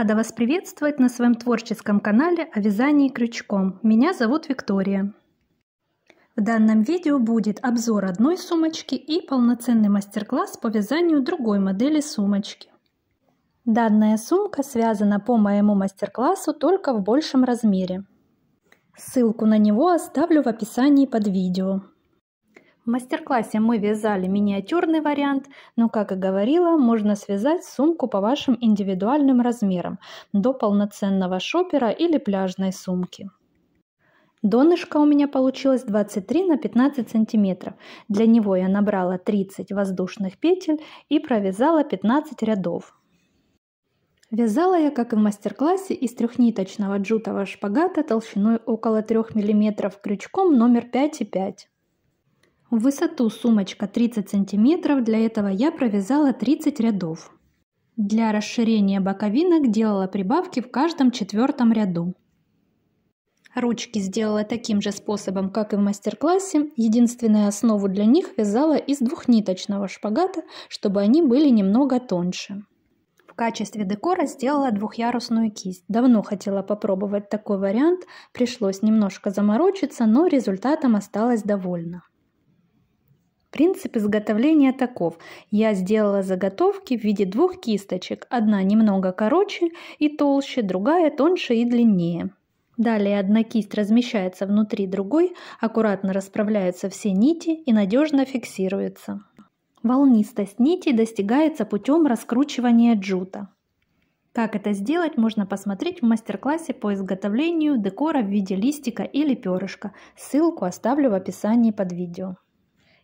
Рада вас приветствовать на своем творческом канале о вязании крючком. Меня зовут Виктория. В данном видео будет обзор одной сумочки и полноценный мастер-класс по вязанию другой модели сумочки. Данная сумка связана по моему мастер-классу только в большем размере. Ссылку на него оставлю в описании под видео. В мастер-классе мы вязали миниатюрный вариант, но, как и говорила, можно связать сумку по вашим индивидуальным размерам до полноценного шопера или пляжной сумки. Донышко у меня получилось 23 на 15 сантиметров. Для него я набрала 30 воздушных петель и провязала 15 рядов. Вязала я, как и в мастер-классе, из трехниточного джутового шпагата толщиной около 3 мм крючком номер 5,5. В высоту сумочка 30 см, для этого я провязала 30 рядов. Для расширения боковинок делала прибавки в каждом четвертом ряду. Ручки сделала таким же способом, как и в мастер-классе. Единственное, основу для них вязала из двухниточного шпагата, чтобы они были немного тоньше. В качестве декора сделала двухъярусную кисть. Давно хотела попробовать такой вариант, пришлось немножко заморочиться, но результатом осталась довольна. Принцип изготовления таков. Я сделала заготовки в виде двух кисточек. Одна немного короче и толще, другая тоньше и длиннее. Далее одна кисть размещается внутри другой, аккуратно расправляются все нити и надежно фиксируется. Волнистость нитей достигается путем раскручивания джута. Как это сделать, можно посмотреть в мастер-классе по изготовлению декора в виде листика или перышка. Ссылку оставлю в описании под видео.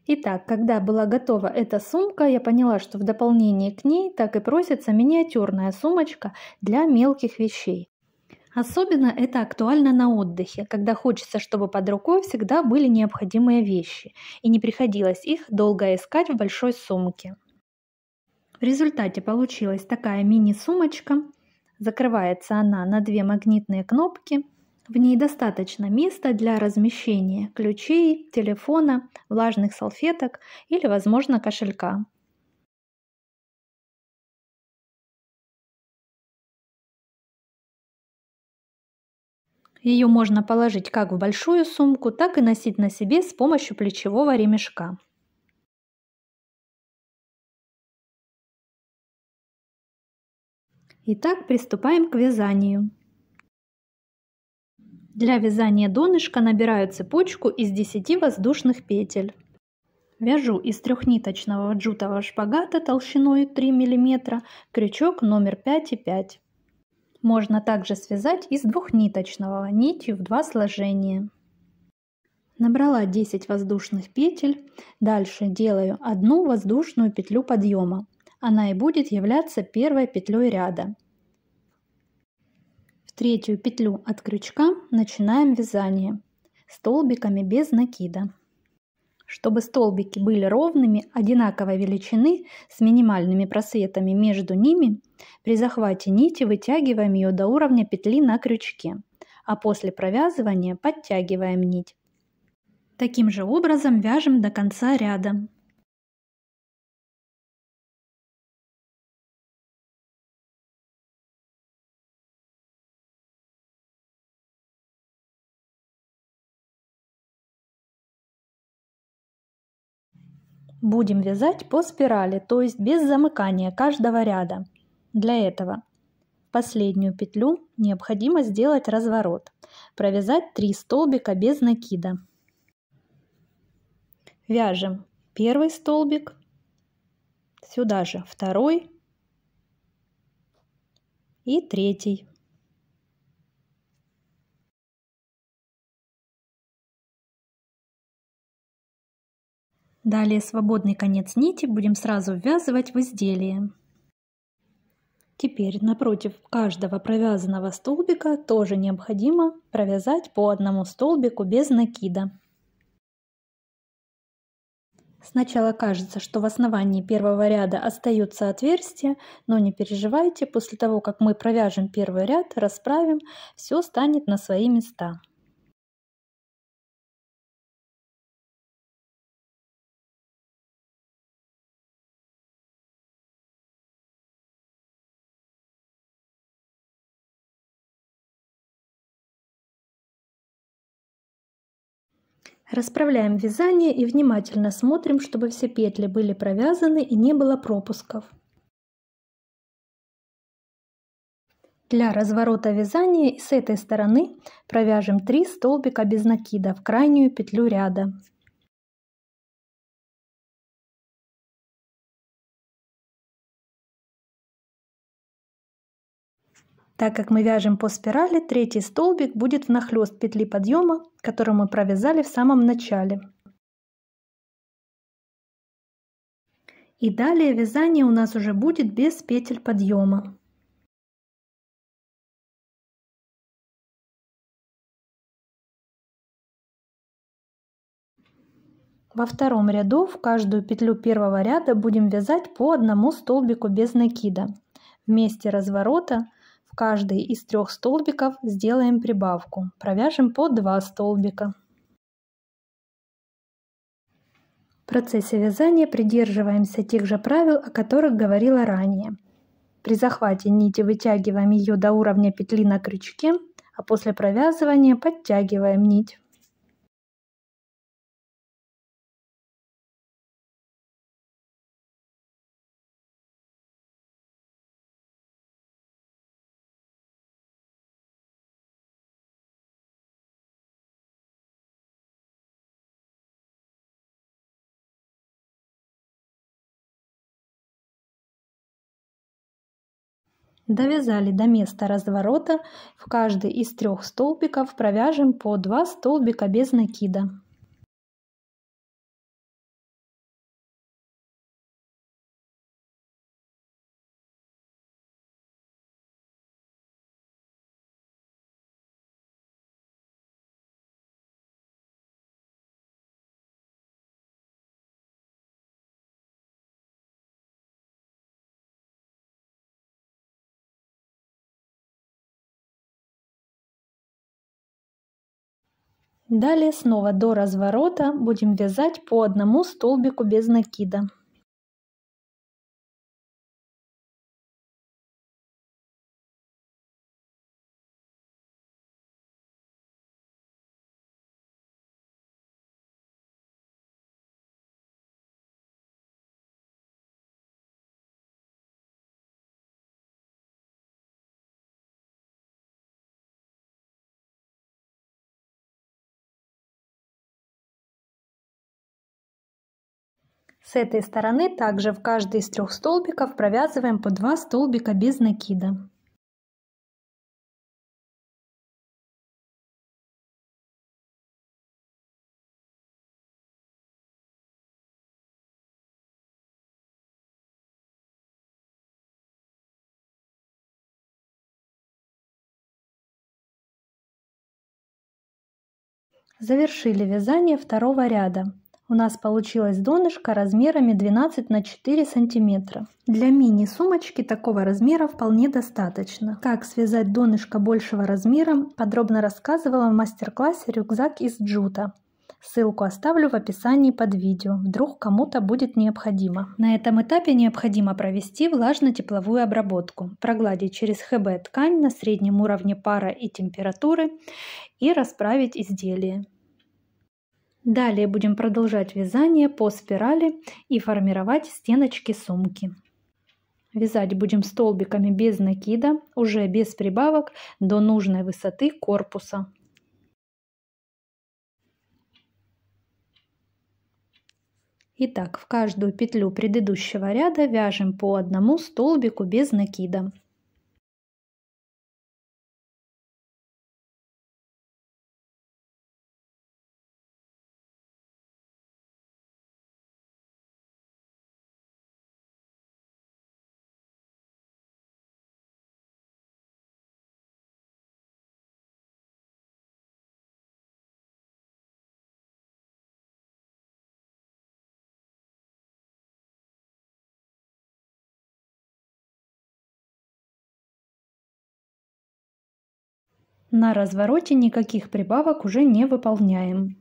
Итак, когда была готова эта сумка, я поняла, что в дополнение к ней так и просится миниатюрная сумочка для мелких вещей. Особенно это актуально на отдыхе, когда хочется, чтобы под рукой всегда были необходимые вещи, и не приходилось их долго искать в большой сумке. В результате получилась такая мини-сумочка. Закрывается она на две магнитные кнопки – в ней достаточно места для размещения ключей, телефона, влажных салфеток или, возможно, кошелька. Ее можно положить как в большую сумку, так и носить на себе с помощью плечевого ремешка. Итак, приступаем к вязанию. Для вязания донышка набираю цепочку из 10 воздушных петель. Вяжу из трехниточного джутового шпагата толщиной 3 мм крючок номер 5 и 5. Можно также связать из двухниточного нитью в два сложения. Набрала 10 воздушных петель. Дальше делаю одну воздушную петлю подъема. Она и будет являться первой петлей ряда третью петлю от крючка начинаем вязание столбиками без накида. Чтобы столбики были ровными, одинаковой величины, с минимальными просветами между ними, при захвате нити вытягиваем ее до уровня петли на крючке, а после провязывания подтягиваем нить. Таким же образом вяжем до конца ряда. Будем вязать по спирали, то есть без замыкания каждого ряда. Для этого последнюю петлю необходимо сделать разворот, провязать 3 столбика без накида. Вяжем первый столбик, сюда же второй и третий. Далее свободный конец нити будем сразу ввязывать в изделие. Теперь напротив каждого провязанного столбика тоже необходимо провязать по одному столбику без накида. Сначала кажется, что в основании первого ряда остаются отверстия, но не переживайте, после того, как мы провяжем первый ряд, расправим, все станет на свои места. Расправляем вязание и внимательно смотрим, чтобы все петли были провязаны и не было пропусков. Для разворота вязания с этой стороны провяжем 3 столбика без накида в крайнюю петлю ряда. Так как мы вяжем по спирали, третий столбик будет внахлёст петли подъема, которую мы провязали в самом начале. И далее вязание у нас уже будет без петель подъема. Во втором ряду в каждую петлю первого ряда будем вязать по одному столбику без накида. вместе разворота каждый из трех столбиков сделаем прибавку. Провяжем по 2 столбика. В процессе вязания придерживаемся тех же правил, о которых говорила ранее. При захвате нити вытягиваем ее до уровня петли на крючке, а после провязывания подтягиваем нить. Довязали до места разворота, в каждый из трех столбиков провяжем по 2 столбика без накида. Далее снова до разворота будем вязать по одному столбику без накида. С этой стороны также в каждый из трех столбиков провязываем по два столбика без накида. Завершили вязание второго ряда. У нас получилось донышко размерами 12 на 4 сантиметра. Для мини-сумочки такого размера вполне достаточно. Как связать донышко большего размера, подробно рассказывала в мастер-классе «Рюкзак из джута». Ссылку оставлю в описании под видео, вдруг кому-то будет необходимо. На этом этапе необходимо провести влажно-тепловую обработку, прогладить через ХБ ткань на среднем уровне пара и температуры и расправить изделие. Далее будем продолжать вязание по спирали и формировать стеночки сумки. Вязать будем столбиками без накида, уже без прибавок, до нужной высоты корпуса. Итак, в каждую петлю предыдущего ряда вяжем по одному столбику без накида. На развороте никаких прибавок уже не выполняем.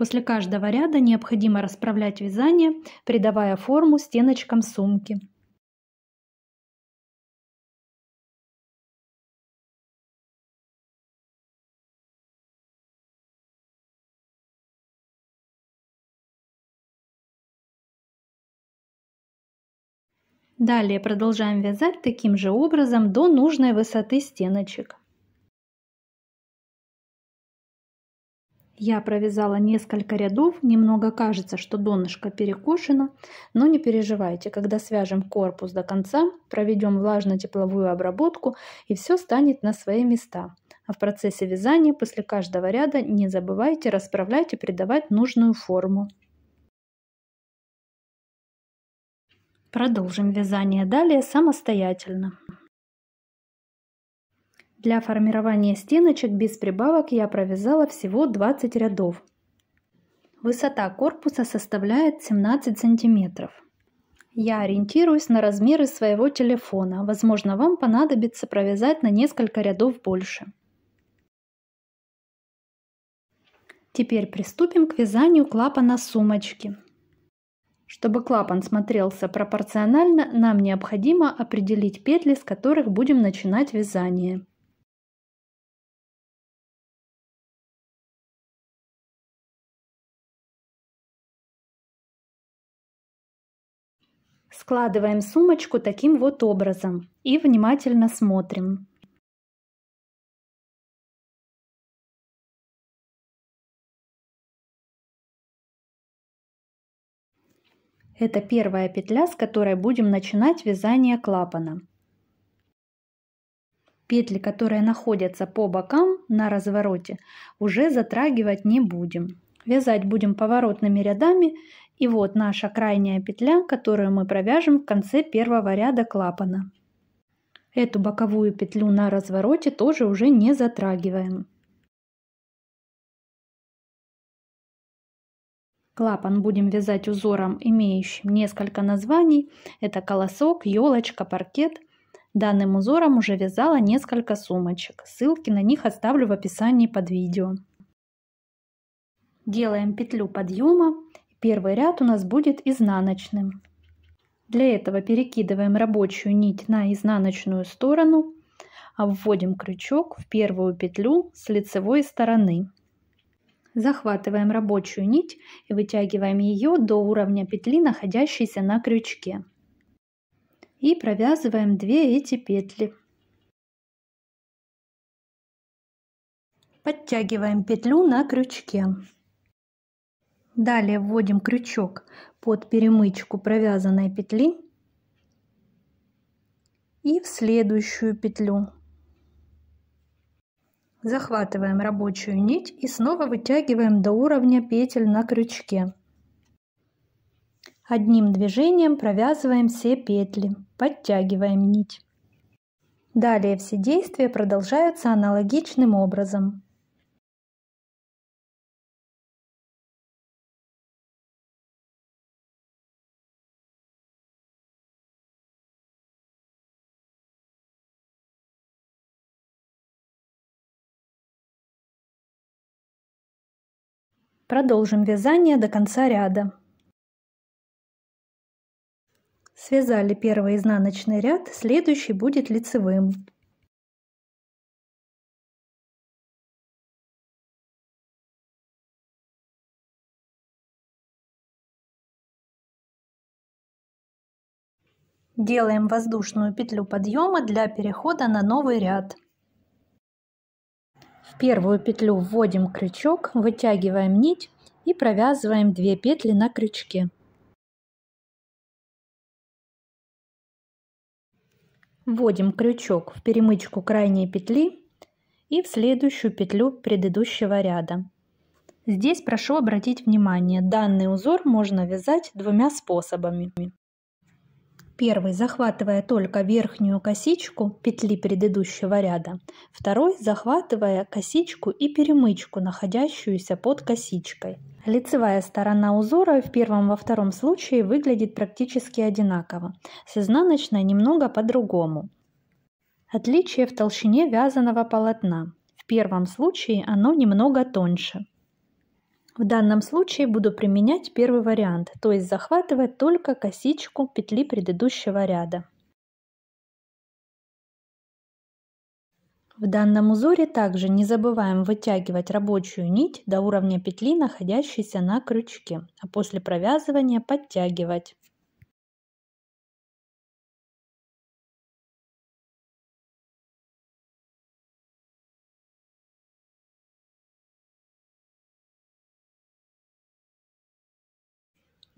После каждого ряда необходимо расправлять вязание, придавая форму стеночкам сумки. Далее продолжаем вязать таким же образом до нужной высоты стеночек. Я провязала несколько рядов, немного кажется, что донышко перекошено, но не переживайте, когда свяжем корпус до конца, проведем влажно-тепловую обработку и все станет на свои места. А в процессе вязания после каждого ряда не забывайте расправлять и придавать нужную форму. Продолжим вязание далее самостоятельно. Для формирования стеночек без прибавок я провязала всего 20 рядов. Высота корпуса составляет 17 сантиметров. Я ориентируюсь на размеры своего телефона. Возможно, вам понадобится провязать на несколько рядов больше. Теперь приступим к вязанию клапана сумочки. Чтобы клапан смотрелся пропорционально, нам необходимо определить петли, с которых будем начинать вязание. Складываем сумочку таким вот образом и внимательно смотрим. Это первая петля, с которой будем начинать вязание клапана. Петли, которые находятся по бокам на развороте, уже затрагивать не будем. Вязать будем поворотными рядами и вот наша крайняя петля, которую мы провяжем в конце первого ряда клапана. Эту боковую петлю на развороте тоже уже не затрагиваем. Клапан будем вязать узором, имеющим несколько названий. Это колосок, елочка, паркет. Данным узором уже вязала несколько сумочек. Ссылки на них оставлю в описании под видео. Делаем петлю подъема Первый ряд у нас будет изнаночным. Для этого перекидываем рабочую нить на изнаночную сторону, а вводим крючок в первую петлю с лицевой стороны. Захватываем рабочую нить и вытягиваем ее до уровня петли, находящейся на крючке. И провязываем две эти петли. Подтягиваем петлю на крючке. Далее вводим крючок под перемычку провязанной петли и в следующую петлю. Захватываем рабочую нить и снова вытягиваем до уровня петель на крючке. Одним движением провязываем все петли, подтягиваем нить. Далее все действия продолжаются аналогичным образом. Продолжим вязание до конца ряда. Связали первый изнаночный ряд, следующий будет лицевым. Делаем воздушную петлю подъема для перехода на новый ряд первую петлю вводим крючок, вытягиваем нить и провязываем 2 петли на крючке. Вводим крючок в перемычку крайней петли и в следующую петлю предыдущего ряда. Здесь прошу обратить внимание, данный узор можно вязать двумя способами. Первый, захватывая только верхнюю косичку петли предыдущего ряда. Второй, захватывая косичку и перемычку, находящуюся под косичкой. Лицевая сторона узора в первом во втором случае выглядит практически одинаково, с изнаночной немного по-другому. Отличие в толщине вязаного полотна. В первом случае оно немного тоньше. В данном случае буду применять первый вариант, то есть захватывать только косичку петли предыдущего ряда. В данном узоре также не забываем вытягивать рабочую нить до уровня петли, находящейся на крючке, а после провязывания подтягивать.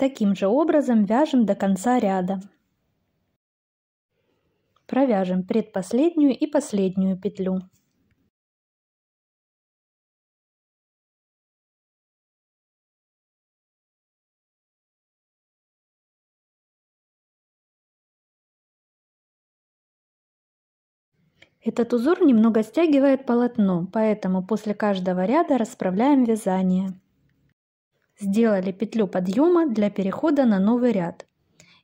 Таким же образом вяжем до конца ряда. Провяжем предпоследнюю и последнюю петлю. Этот узор немного стягивает полотно, поэтому после каждого ряда расправляем вязание сделали петлю подъема для перехода на новый ряд.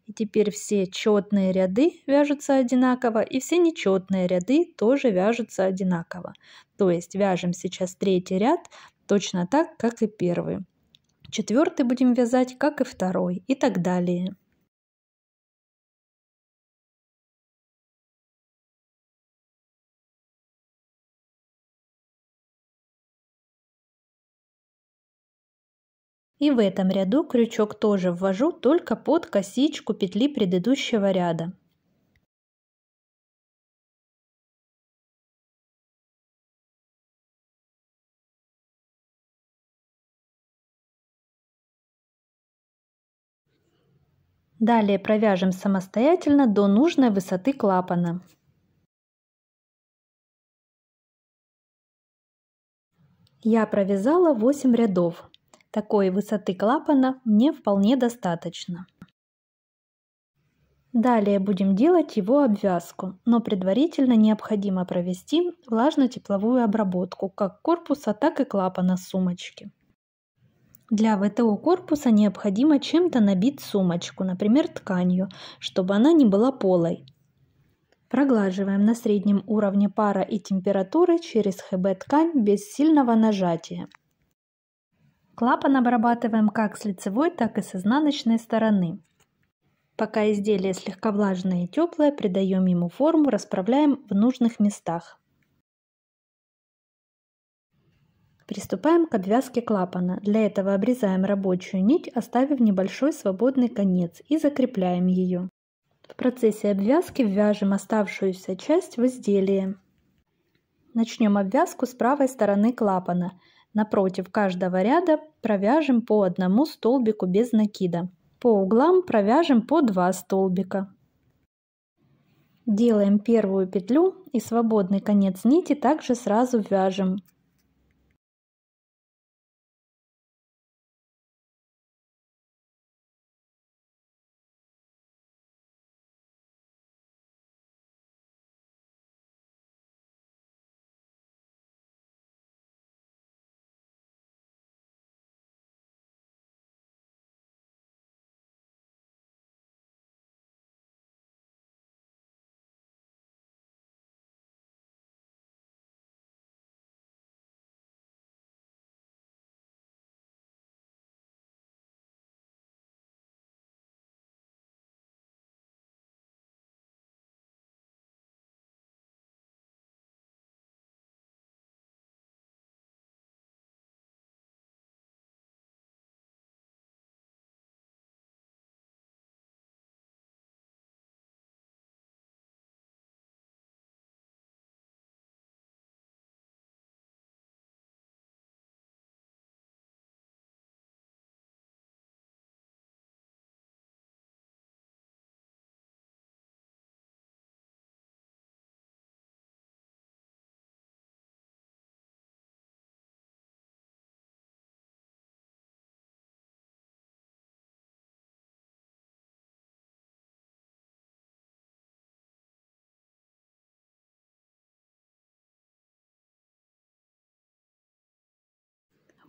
И теперь все четные ряды вяжутся одинаково, и все нечетные ряды тоже вяжутся одинаково. То есть вяжем сейчас третий ряд точно так, как и первый. Четвертый будем вязать, как и второй, и так далее. И в этом ряду крючок тоже ввожу только под косичку петли предыдущего ряда. Далее провяжем самостоятельно до нужной высоты клапана. Я провязала 8 рядов. Такой высоты клапана мне вполне достаточно. Далее будем делать его обвязку, но предварительно необходимо провести влажно-тепловую обработку как корпуса, так и клапана сумочки. Для ВТО корпуса необходимо чем-то набить сумочку, например тканью, чтобы она не была полой. Проглаживаем на среднем уровне пара и температуры через ХБ ткань без сильного нажатия. Клапан обрабатываем как с лицевой, так и с изнаночной стороны. Пока изделие слегка влажное и теплое, придаем ему форму, расправляем в нужных местах. Приступаем к обвязке клапана. Для этого обрезаем рабочую нить, оставив небольшой свободный конец и закрепляем ее. В процессе обвязки ввяжем оставшуюся часть в изделие. Начнем обвязку с правой стороны клапана – Напротив каждого ряда провяжем по одному столбику без накида. По углам провяжем по два столбика. Делаем первую петлю и свободный конец нити также сразу вяжем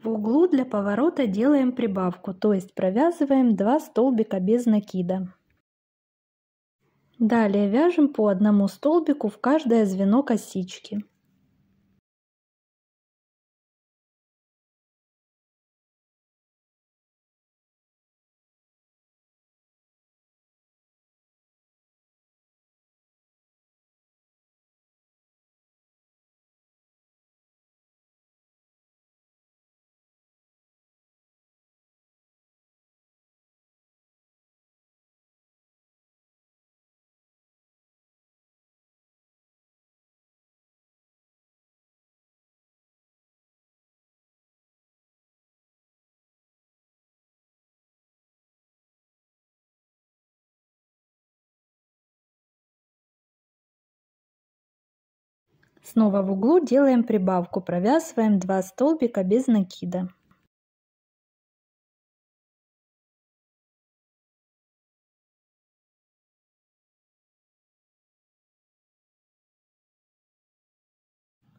В углу для поворота делаем прибавку, то есть провязываем 2 столбика без накида. Далее вяжем по одному столбику в каждое звено косички. Снова в углу делаем прибавку, провязываем 2 столбика без накида.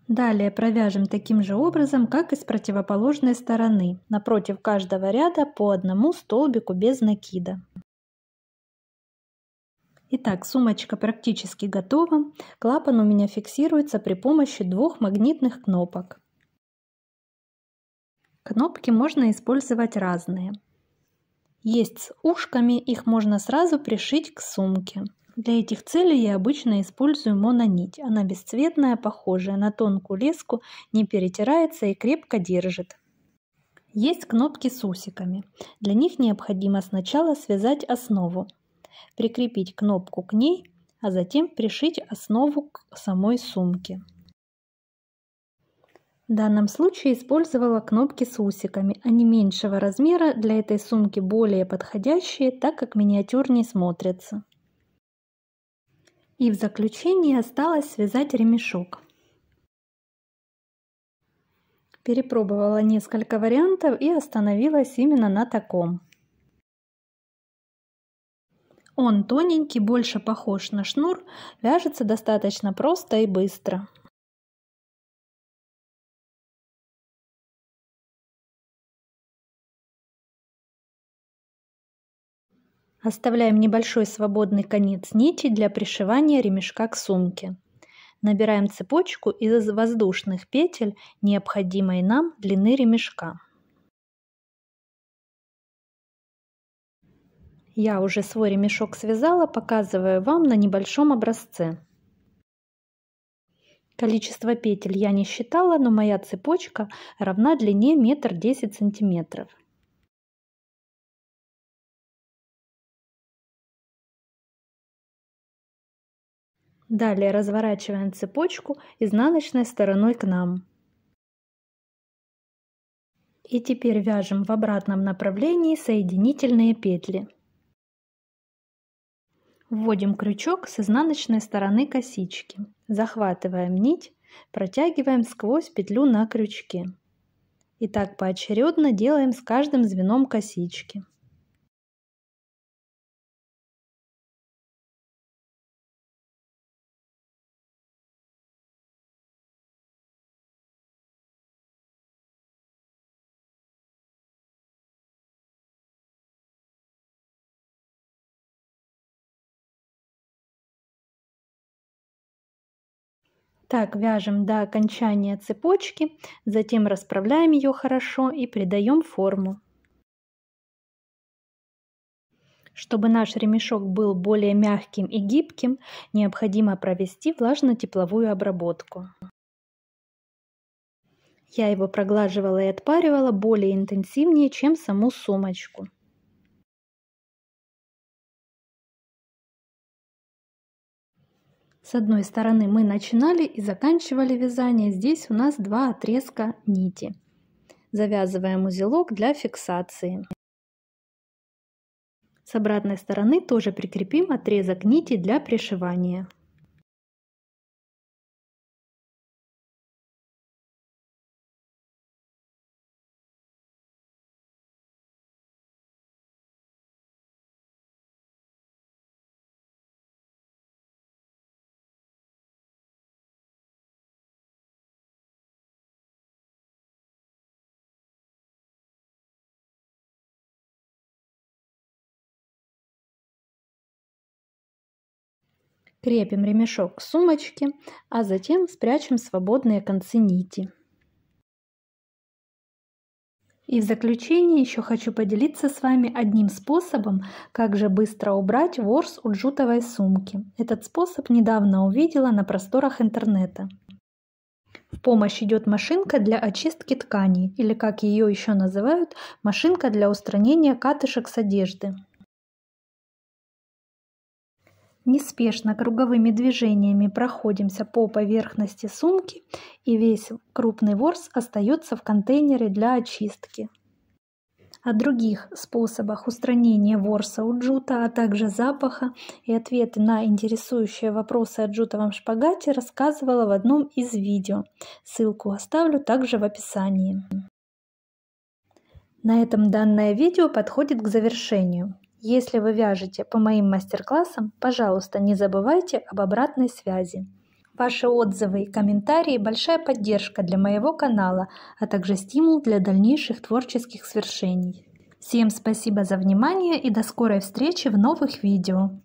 Далее провяжем таким же образом, как и с противоположной стороны, напротив каждого ряда по одному столбику без накида. Итак, сумочка практически готова. Клапан у меня фиксируется при помощи двух магнитных кнопок. Кнопки можно использовать разные. Есть с ушками, их можно сразу пришить к сумке. Для этих целей я обычно использую мононить. Она бесцветная, похожая на тонкую леску, не перетирается и крепко держит. Есть кнопки с усиками. Для них необходимо сначала связать основу прикрепить кнопку к ней, а затем пришить основу к самой сумке. В данном случае использовала кнопки с усиками, они меньшего размера, для этой сумки более подходящие, так как миниатюрнее смотрятся. И в заключение осталось связать ремешок. Перепробовала несколько вариантов и остановилась именно на таком. Он тоненький, больше похож на шнур, вяжется достаточно просто и быстро. Оставляем небольшой свободный конец нити для пришивания ремешка к сумке. Набираем цепочку из воздушных петель необходимой нам длины ремешка. Я уже свой ремешок связала, показываю вам на небольшом образце. Количество петель я не считала, но моя цепочка равна длине метр десять сантиметров. Далее разворачиваем цепочку изнаночной стороной к нам. И теперь вяжем в обратном направлении соединительные петли. Вводим крючок с изнаночной стороны косички, захватываем нить, протягиваем сквозь петлю на крючке. И так поочередно делаем с каждым звеном косички. Так вяжем до окончания цепочки, затем расправляем ее хорошо и придаем форму. Чтобы наш ремешок был более мягким и гибким, необходимо провести влажно-тепловую обработку. Я его проглаживала и отпаривала более интенсивнее, чем саму сумочку. С одной стороны мы начинали и заканчивали вязание, здесь у нас два отрезка нити. Завязываем узелок для фиксации. С обратной стороны тоже прикрепим отрезок нити для пришивания. Крепим ремешок к сумочке, а затем спрячем свободные концы нити. И в заключение еще хочу поделиться с вами одним способом, как же быстро убрать ворс у джутовой сумки. Этот способ недавно увидела на просторах интернета. В помощь идет машинка для очистки ткани, или как ее еще называют, машинка для устранения катышек с одежды. Неспешно круговыми движениями проходимся по поверхности сумки и весь крупный ворс остается в контейнере для очистки. О других способах устранения ворса у джута, а также запаха и ответы на интересующие вопросы о джутовом шпагате рассказывала в одном из видео. Ссылку оставлю также в описании. На этом данное видео подходит к завершению. Если вы вяжете по моим мастер-классам, пожалуйста, не забывайте об обратной связи. Ваши отзывы и комментарии – большая поддержка для моего канала, а также стимул для дальнейших творческих свершений. Всем спасибо за внимание и до скорой встречи в новых видео!